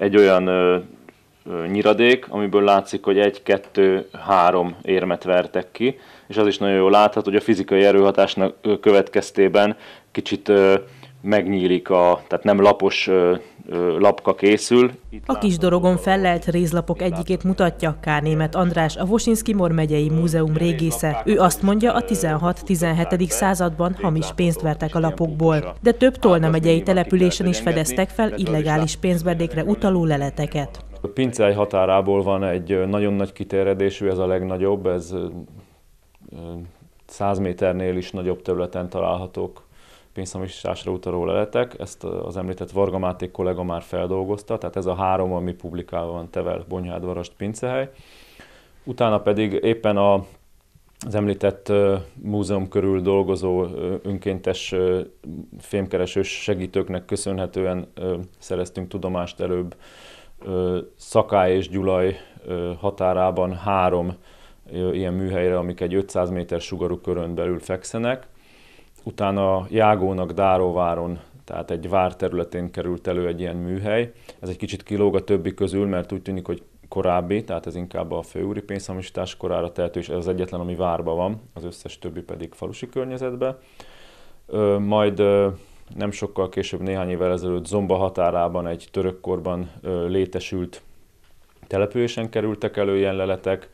egy olyan ö, ö, nyiradék, amiből látszik, hogy egy, kettő, három érmet vertek ki, és az is nagyon jól látható, hogy a fizikai erőhatásnak következtében kicsit ö, megnyílik a, tehát nem lapos ö, ö, lapka készül. Itt a kis dorogon fellelt rézlapok egyikét mutatja K. Német András, a Vosinski mor megyei múzeum régésze. Ő azt mondja, a 16-17. században hamis pénzt vertek a lapokból, de több Tolna megyei településen is fedeztek fel illegális pénzverdékre utaló leleteket. A pincei határából van egy nagyon nagy kiterjedésű, ez a legnagyobb, ez 100 méternél is nagyobb területen találhatók pénzhamisításra utaló leletek, ezt az említett Varga Máté kollega már feldolgozta, tehát ez a három, ami publikálva van Tevel, Bonyhád, Varast, Pincehely. Utána pedig éppen a az említett múzeum körül dolgozó önkéntes fémkeresős segítőknek köszönhetően szereztünk tudomást előbb Szakály és Gyulaj határában három ilyen műhelyre, amik egy 500 méter sugarú körön belül fekszenek utána Jágónak Dáróváron, tehát egy vár területén került elő egy ilyen műhely. Ez egy kicsit kilóg a többi közül, mert úgy tűnik, hogy korábbi, tehát ez inkább a főúri pénzhamisítás korára tehető, és ez az egyetlen, ami várba van, az összes többi pedig falusi környezetbe. majd nem sokkal később, néhány évvel ezelőtt Zomba határában egy törökkorban létesült településen kerültek elő ilyen leletek,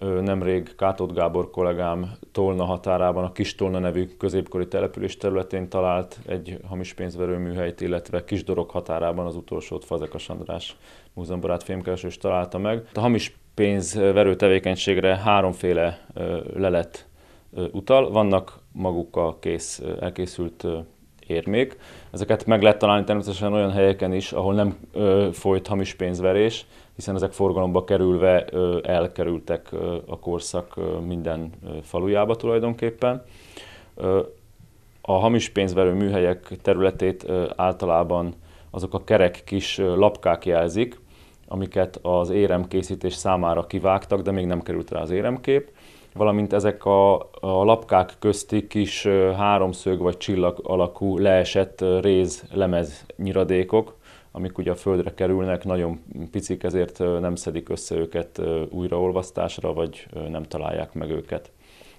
nemrég Kátott Gábor kollégám Tolna határában, a Kis Tolna nevű középkori település területén talált egy hamis pénzverő műhelyt, illetve Kisdorok határában az utolsót Fazekas András múzeumbarát is találta meg. A hamis pénzverő tevékenységre háromféle lelet utal. Vannak maguk a kész, elkészült érmék. Ezeket meg lehet találni természetesen olyan helyeken is, ahol nem ö, folyt hamis pénzverés, hiszen ezek forgalomba kerülve ö, elkerültek ö, a korszak ö, minden ö, falujába tulajdonképpen. Ö, a hamis pénzverő műhelyek területét ö, általában azok a kerek kis ö, lapkák jelzik, amiket az éremkészítés számára kivágtak, de még nem került rá az éremkép valamint ezek a, a lapkák közti kis háromszög vagy csillag alakú leesett réz lemez nyiradékok, amik ugye a földre kerülnek, nagyon picik, ezért nem szedik össze őket újraolvasztásra, vagy nem találják meg őket.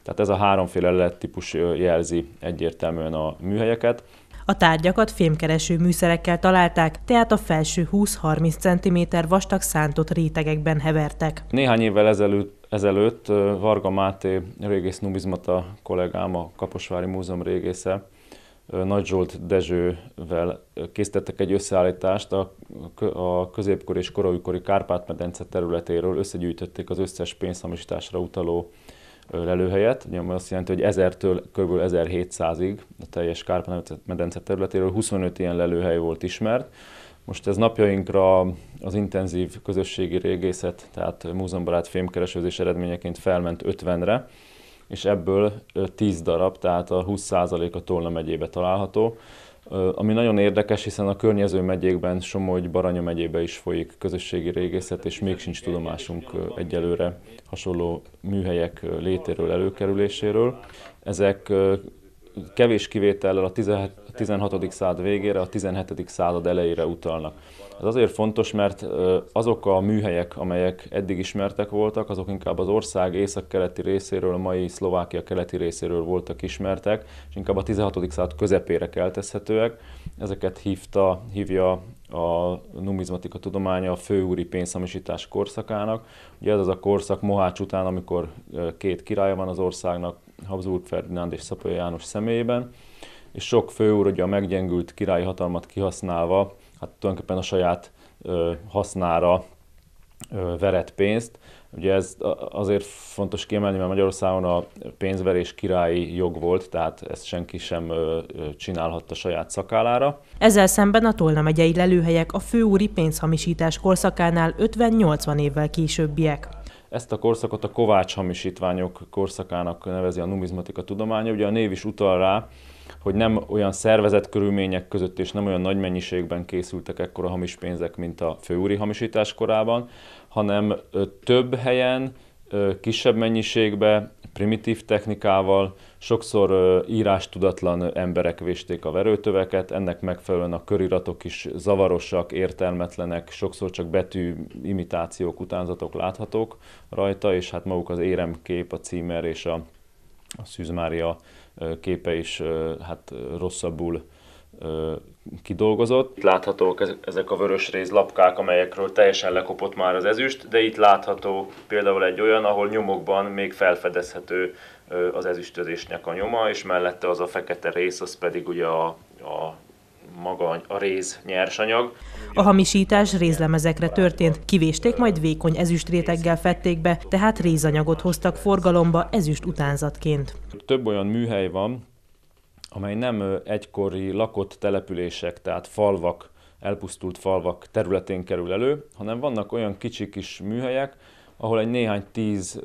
Tehát ez a háromféle lett típus jelzi egyértelműen a műhelyeket. A tárgyakat fémkereső műszerekkel találták, tehát a felső 20-30 cm vastag szántott rétegekben hevertek. Néhány évvel ezelőtt ezelőtt Varga Máté régész numizmata kollégám, a Kaposvári Múzeum régésze, nagy Zsolt Dezsővel készítettek egy összeállítást a, a középkor és koraújkori Kárpát-medence területéről, összegyűjtötték az összes pénzhamisításra utaló lelőhelyet, ami azt jelenti, hogy 1000-től kb. 1700-ig a teljes Kárpát-medence területéről 25 ilyen lelőhely volt ismert. Most ez napjainkra az intenzív közösségi régészet, tehát múzeumbarát fémkeresőzés eredményeként felment 50-re, és ebből 10 darab, tehát a 20% a Tolna megyébe található. Ami nagyon érdekes, hiszen a környező megyékben, Somogy, Baranya megyébe is folyik közösségi régészet, és még sincs tudomásunk egyelőre hasonló műhelyek létéről, előkerüléséről. Ezek kevés kivétellel a 16. század végére, a 17. század elejére utalnak. Ez azért fontos, mert azok a műhelyek, amelyek eddig ismertek voltak, azok inkább az ország észak-keleti részéről, a mai Szlovákia keleti részéről voltak ismertek, és inkább a 16. század közepére keltezhetőek. Ezeket hívta, hívja a numizmatika tudománya a főúri pénzhamisítás korszakának. Ugye ez az a korszak Mohács után, amikor két király van az országnak, Habsburg Ferdinánd és Szapolya János személyében, és sok főúr ugye a meggyengült királyi hatalmat kihasználva, hát tulajdonképpen a saját ö, hasznára verett pénzt. Ugye ez azért fontos kiemelni, mert Magyarországon a pénzverés királyi jog volt, tehát ezt senki sem csinálhatta saját szakállára. Ezzel szemben a Tolna megyei lelőhelyek a főúri pénzhamisítás korszakánál 50-80 évvel későbbiek. Ezt a korszakot a Kovács hamisítványok korszakának nevezi a numizmatika tudománya, ugye a név is utal rá, hogy nem olyan szervezett körülmények között és nem olyan nagy mennyiségben készültek ekkora hamis pénzek, mint a főúri hamisítás korában, hanem több helyen, kisebb mennyiségbe, primitív technikával, sokszor írástudatlan emberek vésték a verőtöveket, ennek megfelelően a köriratok is zavarosak, értelmetlenek, sokszor csak betű imitációk, utánzatok láthatók rajta, és hát maguk az éremkép, a címer és a a Szűz Mária képe is hát rosszabbul kidolgozott. Itt láthatók ezek a vörös rész lapkák, amelyekről teljesen lekopott már az ezüst, de itt látható például egy olyan, ahol nyomokban még felfedezhető az ezüstözésnek a nyoma, és mellette az a fekete rész, az pedig ugye a, a maga a réz nyersanyag. A hamisítás rézlemezekre történt, kivésték, majd vékony ezüstréteggel fették be, tehát rézanyagot hoztak forgalomba ezüst utánzatként. Több olyan műhely van, amely nem egykori lakott települések, tehát falvak, elpusztult falvak területén kerül elő, hanem vannak olyan kicsi kis műhelyek, ahol egy néhány tíz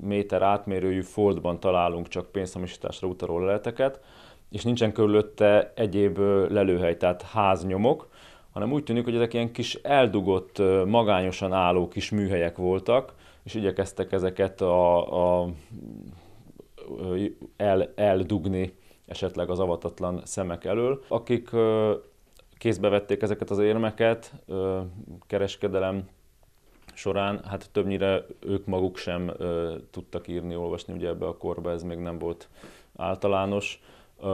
méter átmérőjű foldban találunk csak pénzhamisításra utaló leleteket, és nincsen körülötte egyéb lelőhely, tehát háznyomok, hanem úgy tűnik, hogy ezek ilyen kis eldugott, magányosan álló kis műhelyek voltak, és igyekeztek ezeket a, a el, eldugni esetleg az avatatlan szemek elől, akik kézbe vették ezeket az érmeket kereskedelem során, hát többnyire ők maguk sem tudtak írni, olvasni, ugye ebbe a korba ez még nem volt általános.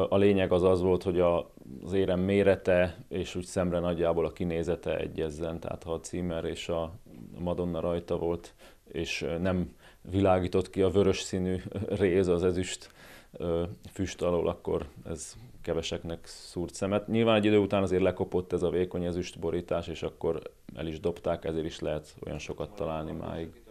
A lényeg az az volt, hogy az érem mérete és úgy szemre nagyjából a kinézete egyezzen, tehát ha a címer és a Madonna rajta volt, és nem világított ki a vörös színű réz az ezüst füst alól, akkor ez keveseknek szúrt szemet. Nyilván egy idő után azért lekopott ez a vékony ezüst borítás, és akkor el is dobták, ezért is lehet olyan sokat találni máig.